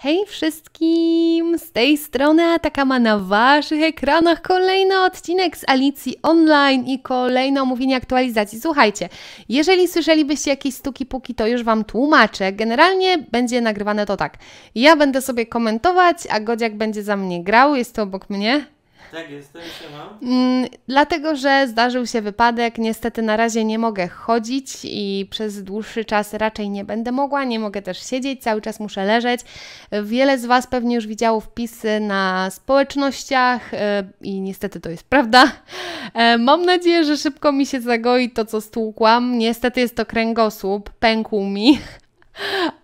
Hej wszystkim! Z tej strony Atakama na Waszych ekranach. Kolejny odcinek z Alicji Online i kolejne omówienie aktualizacji. Słuchajcie, jeżeli słyszelibyście jakieś stuki to już Wam tłumaczę. Generalnie będzie nagrywane to tak. Ja będę sobie komentować, a Godziak będzie za mnie grał, jest to obok mnie. Tak, jestem, mam. Mm, dlatego, że zdarzył się wypadek, niestety na razie nie mogę chodzić i przez dłuższy czas raczej nie będę mogła, nie mogę też siedzieć, cały czas muszę leżeć. Wiele z Was pewnie już widziało wpisy na społecznościach e, i niestety to jest prawda. E, mam nadzieję, że szybko mi się zagoi to, co stłukłam. Niestety jest to kręgosłup, pękł mi,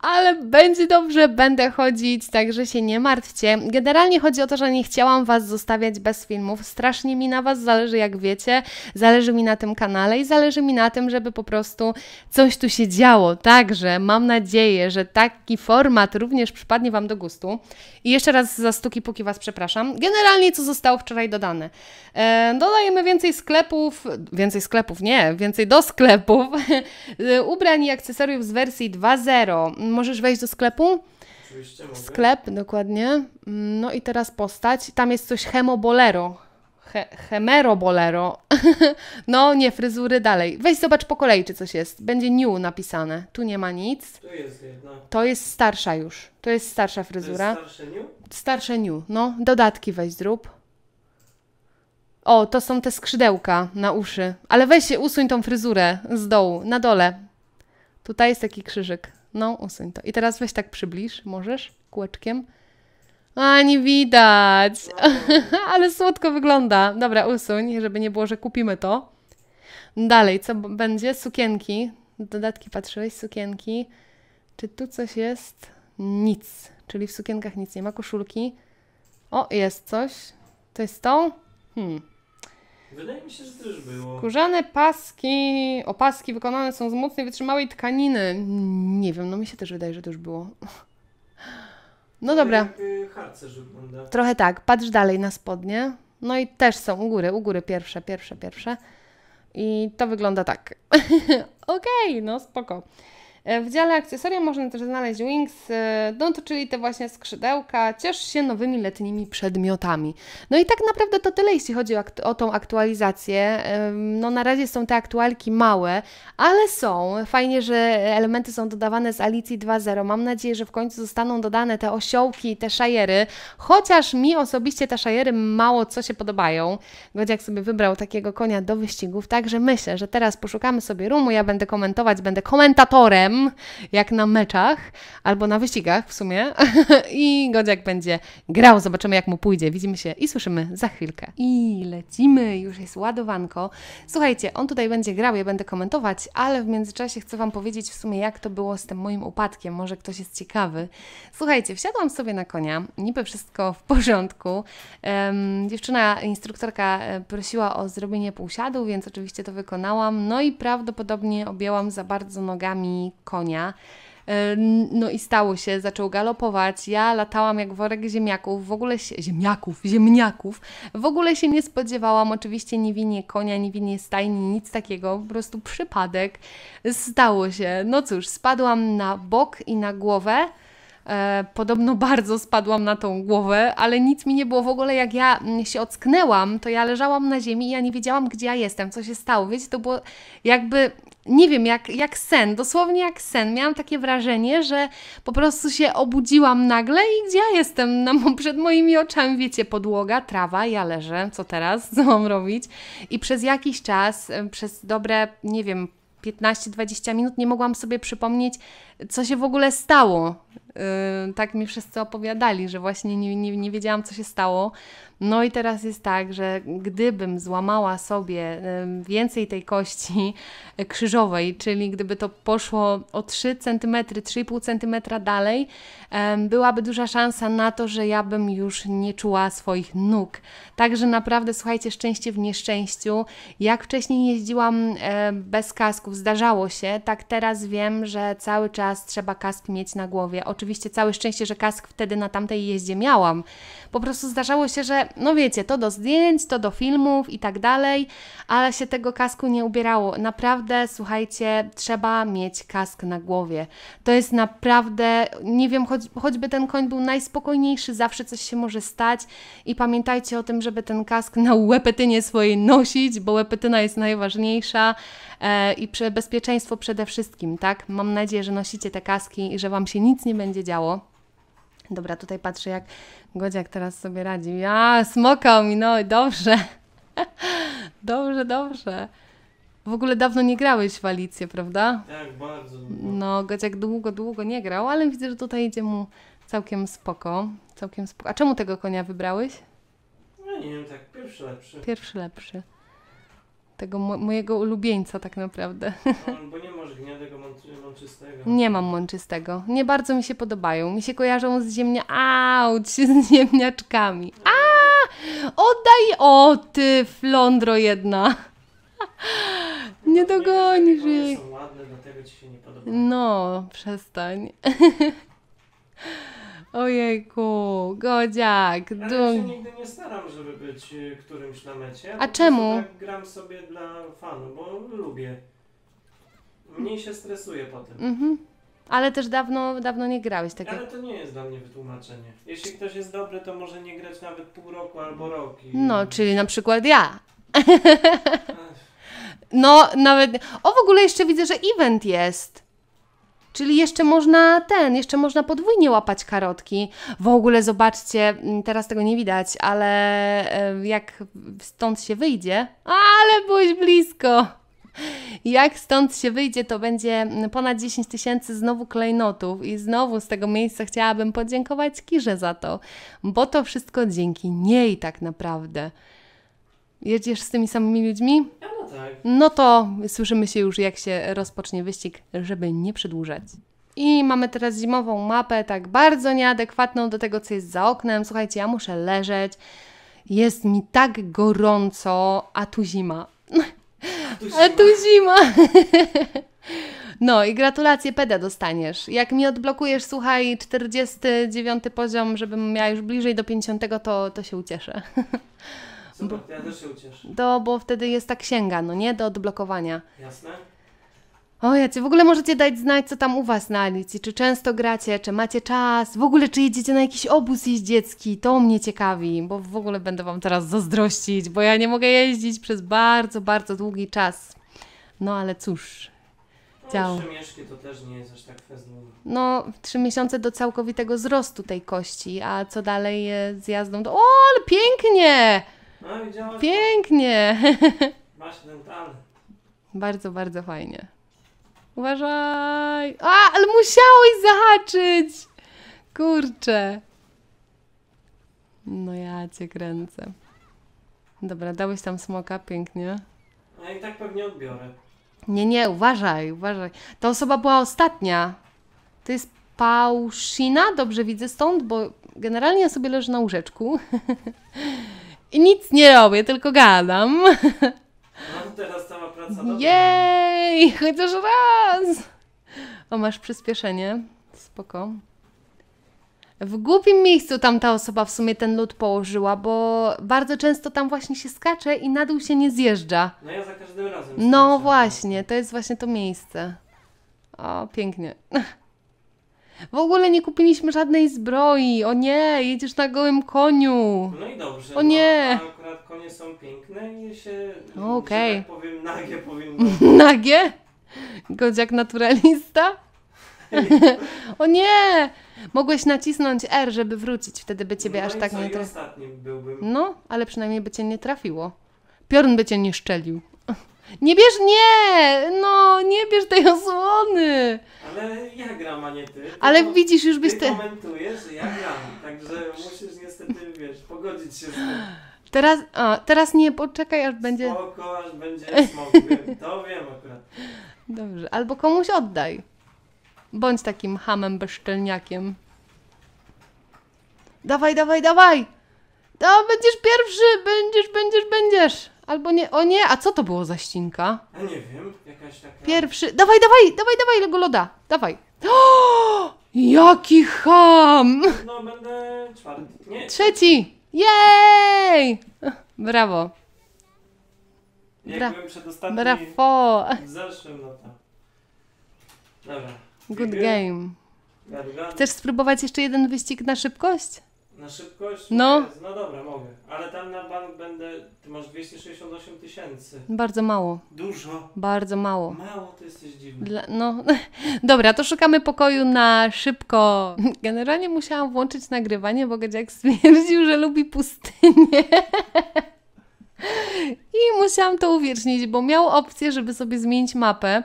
ale będzie dobrze, będę chodzić, także się nie martwcie. Generalnie chodzi o to, że nie chciałam Was zostawiać bez filmów. Strasznie mi na Was zależy, jak wiecie. Zależy mi na tym kanale i zależy mi na tym, żeby po prostu coś tu się działo. Także mam nadzieję, że taki format również przypadnie Wam do gustu. I jeszcze raz za stuki póki Was przepraszam. Generalnie co zostało wczoraj dodane? E, dodajemy więcej sklepów, więcej sklepów, nie, więcej do sklepów, e, ubrań i akcesoriów z wersji 2.0 zero. Możesz wejść do sklepu? Oczywiście mogę. Sklep, dokładnie. No i teraz postać. Tam jest coś hemobolero. He, hemero bolero. no nie, fryzury dalej. Weź zobacz po kolei, czy coś jest. Będzie new napisane. Tu nie ma nic. Tu jest jedna. To jest starsza już. To jest starsza fryzura. To jest starsze new? Starsze new. No, dodatki weź zrób. O, to są te skrzydełka na uszy. Ale weź się, usuń tą fryzurę z dołu, na dole. Tutaj jest taki krzyżyk. No, usuń to. I teraz weź tak przybliż, możesz? Kółeczkiem. A, nie widać. Ale słodko wygląda. Dobra, usuń, żeby nie było, że kupimy to. Dalej, co będzie? Sukienki. Dodatki patrzyłeś, sukienki. Czy tu coś jest? Nic. Czyli w sukienkach nic nie ma. Koszulki. O, jest coś. To jest tą? Hmm. Wydaje mi się, że też było. Kurzane paski, opaski wykonane są z mocnej, wytrzymałej tkaniny. Nie wiem, no mi się też wydaje, że to już było. No dobra. Jak, harcerz wygląda. Trochę tak, patrz dalej na spodnie. No i też są u góry, u góry pierwsze, pierwsze, pierwsze. I to wygląda tak. Okej, okay, no spoko. E, w dziale akcesoria można też znaleźć wings, e, no to czyli te właśnie skrzydełka. Ciesz się nowymi letnimi przedmiotami. No i tak naprawdę to tyle, jeśli chodzi o, o tą aktualizację. No na razie są te aktualki małe, ale są. Fajnie, że elementy są dodawane z Alicji 2.0. Mam nadzieję, że w końcu zostaną dodane te osiołki, te szajery, chociaż mi osobiście te szajery mało co się podobają. Godziak sobie wybrał takiego konia do wyścigów, także myślę, że teraz poszukamy sobie rumu, ja będę komentować, będę komentatorem, jak na meczach albo na wyścigach w sumie. I Godziak będzie grał. Zobaczymy, jak mu pójdzie. Widzimy się i słyszymy za chwilkę. I lecimy, już jest ładowanko. Słuchajcie, on tutaj będzie grał, ja będę komentować, ale w międzyczasie chcę Wam powiedzieć w sumie, jak to było z tym moim upadkiem. Może ktoś jest ciekawy. Słuchajcie, wsiadłam sobie na konia, niby wszystko w porządku. Um, dziewczyna, instruktorka e, prosiła o zrobienie półsiadu, więc oczywiście to wykonałam. No i prawdopodobnie objęłam za bardzo nogami konia. E, no i stało się, zaczął galopować. Ja latałam jak worek ziemniaków, w ogóle się, ziemniaków, ziemniaków. W ogóle się nie spodziewałam, oczywiście nie winie konia, nie winie stajni, nic takiego, po prostu przypadek. Stało się. No cóż, spadłam na bok i na głowę. E, podobno bardzo spadłam na tą głowę, ale nic mi nie było w ogóle. Jak ja mm, się ocknęłam, to ja leżałam na ziemi i ja nie wiedziałam, gdzie ja jestem, co się stało. Wiecie, to było jakby, nie wiem, jak, jak sen, dosłownie jak sen. Miałam takie wrażenie, że po prostu się obudziłam nagle i gdzie ja jestem? Na, przed moimi oczami, wiecie, podłoga, trawa, ja leżę, co teraz, co mam robić? I przez jakiś czas, e, przez dobre, nie wiem, 15-20 minut nie mogłam sobie przypomnieć, co się w ogóle stało. Y, tak mi wszyscy opowiadali, że właśnie nie, nie, nie wiedziałam, co się stało. No i teraz jest tak, że gdybym złamała sobie y, więcej tej kości y, krzyżowej, czyli gdyby to poszło o 3 cm, 3,5 cm dalej, byłaby duża szansa na to, że ja bym już nie czuła swoich nóg. Także naprawdę, słuchajcie, szczęście w nieszczęściu. Jak wcześniej jeździłam e, bez kasków, zdarzało się, tak teraz wiem, że cały czas trzeba kask mieć na głowie. Oczywiście oczywiście całe szczęście, że kask wtedy na tamtej jeździe miałam. Po prostu zdarzało się, że no wiecie, to do zdjęć, to do filmów i tak dalej, ale się tego kasku nie ubierało. Naprawdę, słuchajcie, trzeba mieć kask na głowie. To jest naprawdę, nie wiem, choć, choćby ten koń był najspokojniejszy, zawsze coś się może stać i pamiętajcie o tym, żeby ten kask na łepetynie swojej nosić, bo łepetyna jest najważniejsza e, i bezpieczeństwo przede wszystkim, tak? Mam nadzieję, że nosicie te kaski i że Wam się nic nie będzie będzie działo. Dobra, tutaj patrzę, jak Godziak teraz sobie radzi. smokał mi, no dobrze. dobrze, dobrze. W ogóle dawno nie grałeś w Alicję, prawda? Tak, bardzo długo. No, Godziak długo, długo nie grał, ale widzę, że tutaj idzie mu całkiem spoko. Całkiem spoko. A czemu tego konia wybrałeś? No nie wiem, tak, pierwszy lepszy. Pierwszy lepszy tego mo mojego ulubieńca tak naprawdę. No, bo nie masz gniadego mączystego. Nie mam mączystego. Nie bardzo mi się podobają. Mi się kojarzą z ziemnia... Auć! Z ziemniaczkami. A! Oddaj! O ty, flądro jedna! No, nie dogonisz jej. No, przestań. Ojejku, Godziak, Ale ja się nigdy nie staram, żeby być y, którymś na mecie. A czemu? Tak gram sobie dla fanów, bo lubię. Mniej się stresuję potem. Mhm. Ale też dawno, dawno nie grałeś tak. Ale to nie jest dla mnie wytłumaczenie. Jeśli ktoś jest dobry, to może nie grać nawet pół roku albo rok. I... No, czyli na przykład ja. Ech. No, nawet. O, w ogóle jeszcze widzę, że event jest. Czyli jeszcze można ten, jeszcze można podwójnie łapać karotki. W ogóle zobaczcie, mm, teraz tego nie widać, ale e, jak stąd się wyjdzie, ale byłeś blisko. Jak stąd się wyjdzie, to będzie mm, ponad 10 tysięcy znowu klejnotów i znowu z tego miejsca chciałabym podziękować Kirze za to, bo to wszystko dzięki niej tak naprawdę. Jedziesz z tymi samymi ludźmi? No tak. No to słyszymy się już, jak się rozpocznie wyścig, żeby nie przedłużać. I mamy teraz zimową mapę, tak bardzo nieadekwatną do tego, co jest za oknem. Słuchajcie, ja muszę leżeć. Jest mi tak gorąco, a tu zima. A tu zima. A tu zima. No i gratulacje peda dostaniesz. Jak mi odblokujesz, słuchaj, 49 poziom, żebym miała już bliżej do 50, to, to się ucieszę. Super, bo, ja też się ucieszę. To, bo wtedy jest ta księga, no nie? Do odblokowania. Jasne. O, ci w ogóle możecie dać znać, co tam u Was na Alicji, czy często gracie, czy macie czas, w ogóle czy jedziecie na jakiś obóz jeździecki, to mnie ciekawi, bo w ogóle będę Wam teraz zazdrościć, bo ja nie mogę jeździć przez bardzo, bardzo długi czas. No ale cóż, No, trzy mieszki to też nie jest aż tak feznowe. No, trzy miesiące do całkowitego wzrostu tej kości, a co dalej z jazdą? Do... O, ale pięknie! No, Pięknie! Masz ten Bardzo, bardzo fajnie. Uważaj! A, ale musiałeś zahaczyć! Kurczę. No ja cię kręcę. Dobra, dałeś tam smoka, pięknie. No i tak pewnie odbiorę. Nie, nie, uważaj, uważaj. Ta osoba była ostatnia. To jest Pauszina, dobrze widzę stąd, bo generalnie ja sobie leżę na łóżeczku. I nic nie robię, tylko gadam. Mam no teraz cała praca dobra. Jej, chociaż raz. O, masz przyspieszenie. Spoko. W głupim miejscu tam ta osoba w sumie ten lód położyła, bo bardzo często tam właśnie się skacze i na dół się nie zjeżdża. No ja za każdym razem. No skaczę. właśnie, to jest właśnie to miejsce. O, pięknie. W ogóle nie kupiliśmy żadnej zbroi. O nie, jedziesz na gołym koniu. No i dobrze. O nie. No, akurat konie są piękne i się, Okej. Okay. tak powiem, nagie powinno. nagie? Godziak naturalista? o nie! Mogłeś nacisnąć R, żeby wrócić, wtedy by ciebie no aż tak co, nie trafiło. No, ale przynajmniej by cię nie trafiło. Piorun by cię nie szczelił. Nie bierz, nie! No, nie bierz tej osłony! Ale ja gram, a nie ty. Ale widzisz, już byś ty... Ty komentujesz, ja gram. Także musisz niestety, wiesz, pogodzić się z tym. Teraz, a, teraz nie, poczekaj aż będzie... Spoko, aż będzie smog. to wiem akurat. Dobrze, albo komuś oddaj. Bądź takim hamem bezczelniakiem. Dawaj, dawaj, dawaj! to będziesz pierwszy! Będziesz, będziesz, będziesz! Albo nie, o nie, a co to było za ścinka? Ja nie wiem, jakaś taka... Pierwszy, dawaj, dawaj, dawaj, dawaj, loda, dawaj. O, jaki ham! No, będę czwarty, nie? Trzeci! Jej! Brawo. Jak Bra byłem w zeszłym, no Dobra. Good game. game. Chcesz spróbować jeszcze jeden wyścig na szybkość? Na szybkość? No. No dobra, mogę. Ale tam na bank będę. Ty masz 268 tysięcy. Bardzo mało. Dużo. Bardzo mało. Mało, to jesteś dziwny. Dla, no. Dobra, to szukamy pokoju na szybko. Generalnie musiałam włączyć nagrywanie, bo Gadziak stwierdził, że lubi pustynię. I musiałam to uwiecznić, bo miał opcję, żeby sobie zmienić mapę.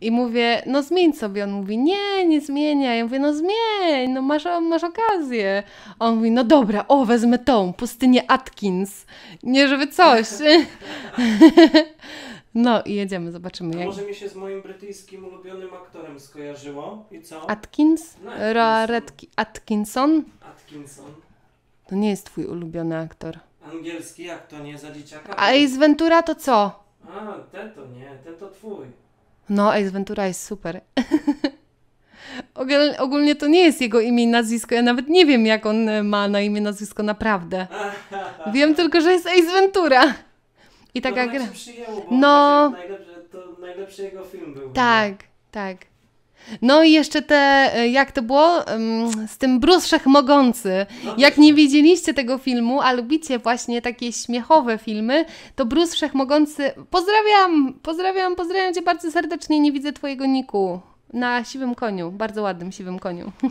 I mówię, no zmień sobie. On mówi, nie, nie zmienia. Ja mówię, no zmień, no masz, masz okazję. On mówi, no dobra, o, wezmę tą, pustynię Atkins. Nie, żeby coś. No i jedziemy, zobaczymy. Jak... Może mi się z moim brytyjskim ulubionym aktorem skojarzyło. I co? Atkins? No, Atkinson. Atkinson? Atkinson. To nie jest twój ulubiony aktor. Angielski jak to nie za dzieciaka? A z Ventura to co? A, ten to nie, ten to twój. No, Ace Ventura jest super. Ogólnie to nie jest jego imię i nazwisko. Ja nawet nie wiem, jak on e, ma na imię nazwisko naprawdę. Wiem tylko, że jest Ace Ventura. I taka no, gra. no. to najlepszy jego film był. No. Tak, tak. No i jeszcze te, e, jak to było, z tym Bruce Wszechmogący. No jak nie widzieliście tego filmu, a lubicie właśnie takie śmiechowe filmy, to Bruce Wszechmogący, pozdrawiam, pozdrawiam, pozdrawiam Cię bardzo serdecznie, nie widzę Twojego niku na siwym koniu, bardzo ładnym siwym koniu.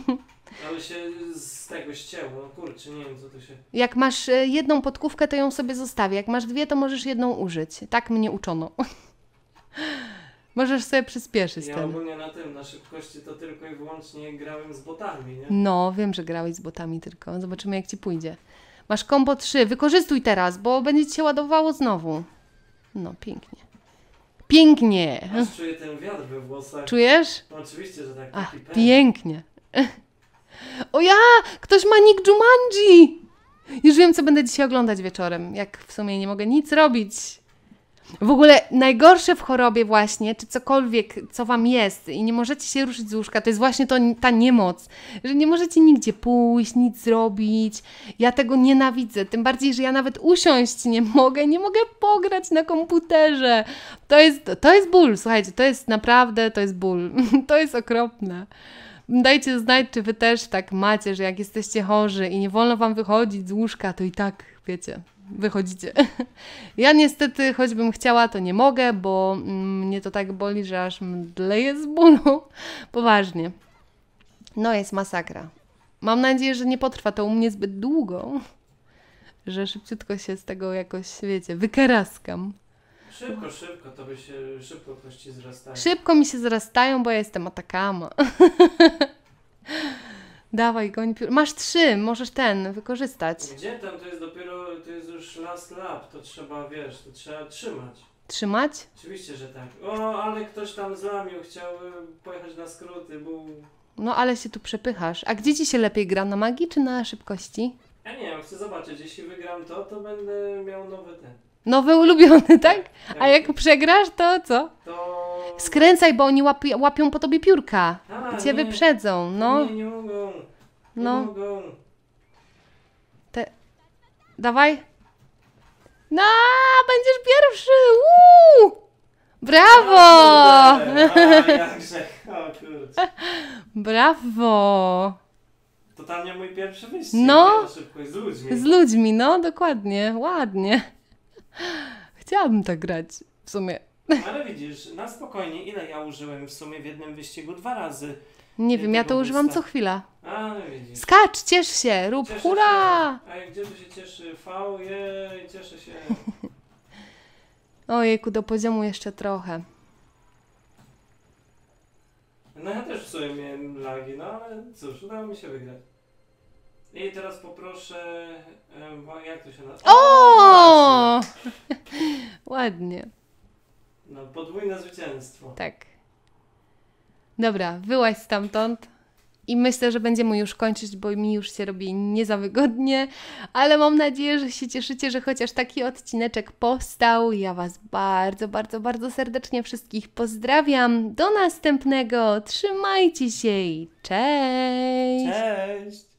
Ale się z tego ścięło, kurczę, nie wiem co to się... Jak masz e, jedną podkówkę, to ją sobie zostawię, jak masz dwie, to możesz jedną użyć. Tak mnie uczono. Możesz sobie przyspieszyć ja ten. Ja ogólnie na tym, na szybkości to tylko i wyłącznie grałem z botami, nie? No, wiem, że grałeś z botami tylko. Zobaczymy, jak ci pójdzie. Masz kombo 3. Wykorzystuj teraz, bo będzie ci się ładowało znowu. No, pięknie. Pięknie! Aż czuję ten wiatr we włosach. Czujesz? No, oczywiście, że tak. Ach, pięknie. o ja! Ktoś ma nick Jumanji! Już wiem, co będę dzisiaj oglądać wieczorem, jak w sumie nie mogę nic robić. W ogóle najgorsze w chorobie właśnie, czy cokolwiek, co wam jest i nie możecie się ruszyć z łóżka, to jest właśnie to, ta niemoc, że nie możecie nigdzie pójść, nic zrobić. Ja tego nienawidzę, tym bardziej, że ja nawet usiąść nie mogę, nie mogę pograć na komputerze. To jest, to jest ból, słuchajcie, to jest naprawdę, to jest ból. to jest okropne dajcie znać, czy wy też tak macie, że jak jesteście chorzy i nie wolno wam wychodzić z łóżka, to i tak, wiecie, wychodzicie. Ja niestety, choćbym chciała, to nie mogę, bo mm, mnie to tak boli, że aż mdleję z bólu. Poważnie. No jest masakra. Mam nadzieję, że nie potrwa to u mnie zbyt długo, że szybciutko się z tego jakoś, wiecie, wykaraskam. Szybko, szybko, to by się, szybko kości zrastają. Szybko mi się zrastają, bo ja jestem atakama. Dawaj, goń piór. Masz trzy, możesz ten wykorzystać. Gdzie tam? To jest do to jest już last lap, to trzeba, wiesz, to trzeba trzymać. Trzymać? Oczywiście, że tak. O, ale ktoś tam złamił, chciał y, pojechać na skróty, był... No ale się tu przepychasz. A gdzie ci się lepiej gra, na magii czy na szybkości? Ja nie wiem, chcę zobaczyć. Jeśli wygram to, to będę miał nowy ten. Nowy ulubiony, tak? A tak. jak przegrasz, to co? To... Skręcaj, bo oni łapi, łapią po tobie piórka. A, I cię nie, wyprzedzą, no. Nie, nie mogą. Nie no. mogą. Dawaj. No, będziesz pierwszy! Uuu! Brawo! Jakże, o kurczę. Brawo! Totalnie mój pierwszy wyścig. No. no. Szybko z ludźmi. Z ludźmi, no, dokładnie. Ładnie. Chciałabym tak grać, w sumie. Ale widzisz, na spokojnie, ile ja użyłem w sumie w jednym wyścigu? Dwa razy. Nie wiem, ja to używam co chwila. A, widzisz. Skacz, ciesz się, rób Cieszę hura! Się. A gdzie tu się cieszy? V, jej, cieszę się. Ojejku, do poziomu jeszcze trochę. No ja też w sumie miałem lagi, no ale cóż, udało mi się wygrać. I teraz poproszę, jak to się nazywa? O! Ładnie. No, podwójne zwycięstwo. Tak. Dobra, wyłaź stamtąd. I myślę, że będziemy już kończyć, bo mi już się robi niezawygodnie, ale mam nadzieję, że się cieszycie, że chociaż taki odcineczek powstał. Ja Was bardzo, bardzo, bardzo serdecznie wszystkich pozdrawiam. Do następnego. Trzymajcie się i cześć! Cześć!